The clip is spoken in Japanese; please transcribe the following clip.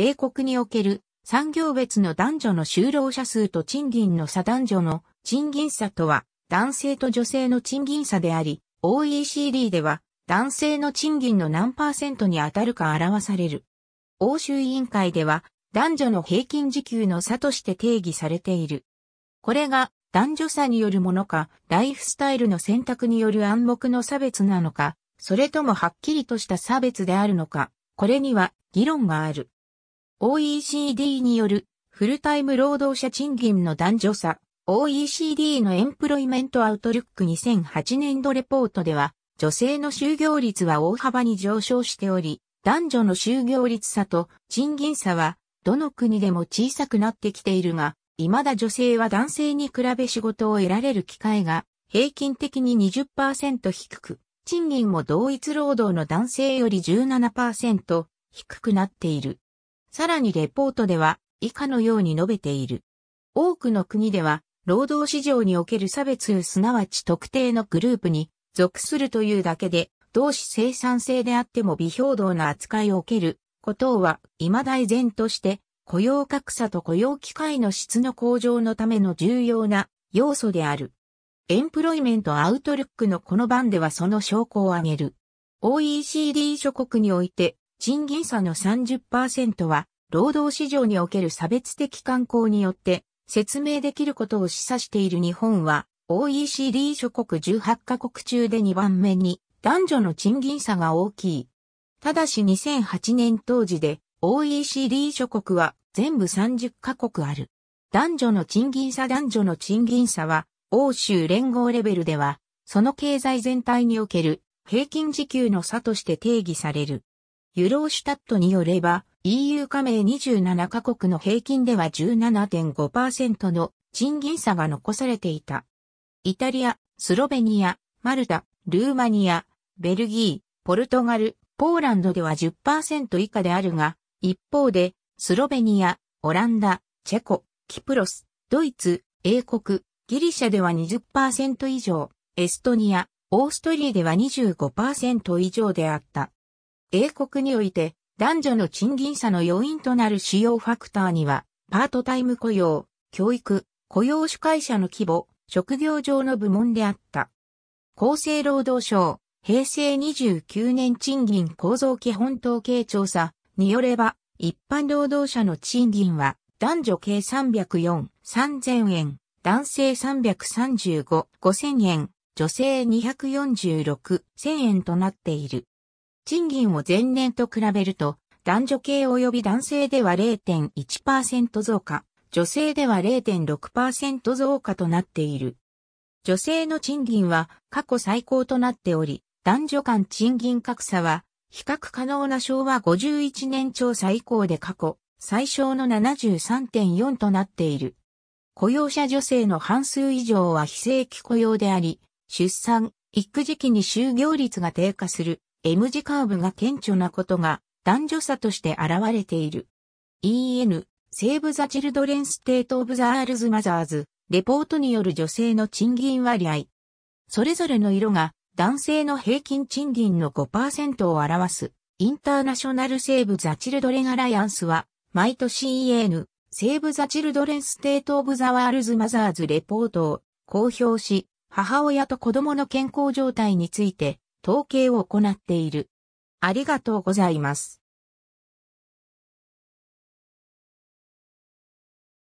米国における産業別の男女の就労者数と賃金の差男女の賃金差とは男性と女性の賃金差であり、OECD では男性の賃金の何パーセントに当たるか表される。欧州委員会では男女の平均時給の差として定義されている。これが男女差によるものか、ライフスタイルの選択による暗黙の差別なのか、それともはっきりとした差別であるのか、これには議論がある。OECD によるフルタイム労働者賃金の男女差 OECD のエンプロイメントアウトルック2008年度レポートでは女性の就業率は大幅に上昇しており男女の就業率差と賃金差はどの国でも小さくなってきているが未だ女性は男性に比べ仕事を得られる機会が平均的に20%低く、賃金も同一労働の男性より17%低くなっている。さらにレポートでは以下のように述べている。多くの国では、労働市場における差別すなわち特定のグループに属するというだけで、同種生産性であっても微評動な扱いを受けることは、未だ依然として雇用格差と雇用機会の質の向上のための重要な要素である。エンプロイメントアウトルックのこの版ではその証拠を挙げる。OECD 諸国において賃金差の30%は、労働市場における差別的慣行によって説明できることを示唆している日本は、OECD 諸国18カ国中で2番目に男女の賃金差が大きい。ただし2008年当時で OECD 諸国は全部30カ国ある。男女の賃金差男女の賃金差は欧州連合レベルではその経済全体における平均時給の差として定義される。ユローシュタットによれば、EU 加盟27カ国の平均では17.5%の賃金差が残されていた。イタリア、スロベニア、マルタ、ルーマニア、ベルギー、ポルトガル、ポーランドでは10%以下であるが、一方で、スロベニア、オランダ、チェコ、キプロス、ドイツ、英国、ギリシャでは20%以上、エストニア、オーストリアでは25%以上であった。英国において男女の賃金差の要因となる主要ファクターには、パートタイム雇用、教育、雇用主会者の規模、職業上の部門であった。厚生労働省、平成29年賃金構造基本統計調査によれば、一般労働者の賃金は、男女計304、3000円、男性335、5000円、女性246、1000円となっている。賃金を前年と比べると、男女系及び男性では0.1%増加、女性では0.6%増加となっている。女性の賃金は過去最高となっており、男女間賃金格差は比較可能な昭和51年調査以降で過去最小の73.4となっている。雇用者女性の半数以上は非正規雇用であり、出産、育児期に就業率が低下する M 字カーブが顕著なことが男女差として現れている。EN、セーブ・ザ・チルドレン・ステート・オブ・ザ・アールズ・マザーズ、レポートによる女性の賃金割合。それぞれの色が男性の平均賃金の5%を表す。インターナショナル・セーブ・ザ・チルドレン・アライアンスは、毎年 EN、セーブ・ザ・チルドレン・ステート・オブ・ザ・ワールズ・マザーズ・レポートを公表し、母親と子供の健康状態について統計を行っている。ありがとうございます。